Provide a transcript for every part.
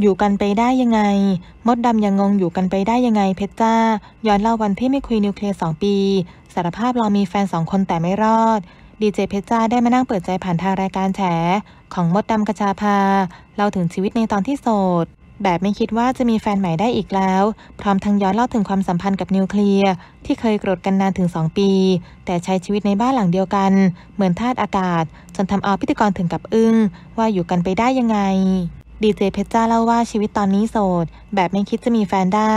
อยู่กันไปได้ยังไง มดดำยังงงอยู่กันไปได้ยังไง เพชรจ้า ย้อนเล่าวันที่ไม่คุยนิวเคลียร์สองปีสารภาพเรามีแฟนสองคนแต่ไม่รอดดีเจเพชรจ้าได้มานั่งเปิดใจผ่านทางรายการแฉ ของมดดำกระชาพา เล่าถึงชีวิตในตอนที่โสด แบบไม่คิดว่าจะมีแฟนใหม่ได้อีกแล้ว พร้อมทั้งย้อนเล่าถึงความสัมพันธ์กับนิวเคลียร์ที่เคยโกรธกันนานถึงสองปี แต่ใช้ชีวิตในบ้านหลังเดียวกัน เหมือนธาตุอากาศ จนทำเอาพิธีกรถึงกับอึ้งว่าอยู่กันไปได้ยังไงดีเจเพชรจ้าเล่าว่าชีวิตตอนนี้โสด แบบไม่คิดจะมีแฟนได้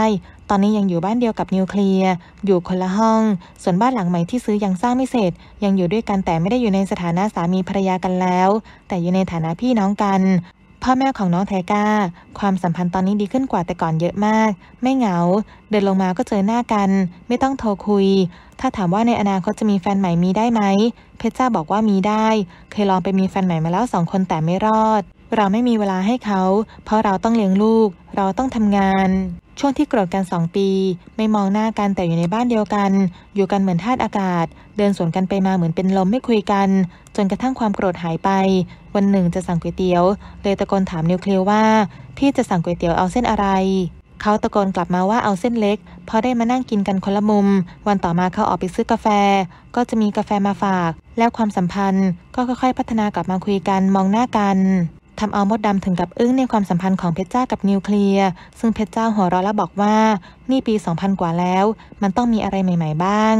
ตอนนี้ยังอยู่บ้านเดียวกับนิวเคลียร์อยู่คนละห้อง ส่วนบ้านหลังใหม่ที่ซื้อยังสร้างไม่เสร็จ ยังอยู่ด้วยกัน แต่ไม่ได้อยู่ในสถานะสามีภรรยากันแล้ว แต่อยู่ในฐานะพี่น้องกัน พ่อแม่ของน้องไทก้า ความสัมพันธ์ตอนนี้ดีขึ้นกว่าแต่ก่อนเยอะมาก ไม่เหงา เดินลงมาก็เจอหน้ากัน ไม่ต้องโทรคุย ถ้าถามว่าในอนาคตจะมีแฟนใหม่มีได้ไหมเพชรจ้าบอกว่ามีได้ เคยลองไปมีแฟนใหม่มาแล้วสองคนแต่ไม่รอดเราไม่มีเวลาให้เขา เพราะเราต้องเลี้ยงลูก เราต้องทำงาน ช่วงที่โกรธกันสองปี ไม่มองหน้ากันแต่อยู่ในบ้านเดียวกัน อยู่กันเหมือนธาตุอากาศ เดินสวนกันไปมาเหมือนเป็นลมไม่คุยกัน จนกระทั่งความโกรธหายไป วันหนึ่งจะสั่งก๋วยเตี๋ยวเลยตะโกนถามนิวเคลียวว่า พี่จะสั่งก๋วยเตี๋ยวเอาเส้นอะไร เขาตะโกนกลับมาว่าเอาเส้นเล็กพอได้มานั่งกินกันคนละมุม วันต่อมาเขาออกไปซื้อกาแฟ ก็จะมีกาแฟมาฝาก แล้วความสัมพันธ์ก็ค่อยๆพัฒนากลับมาคุยกันมองหน้ากันทำเอามดดำถึงกับอึ้งในความสัมพันธ์ของเพชรจ้ากับนิวเคลียร์ ซึ่งเพชรจ้าหัวเราะและบอกว่า นี่ปี 2000 กว่าแล้ว มันต้องมีอะไรใหม่ๆ บ้าง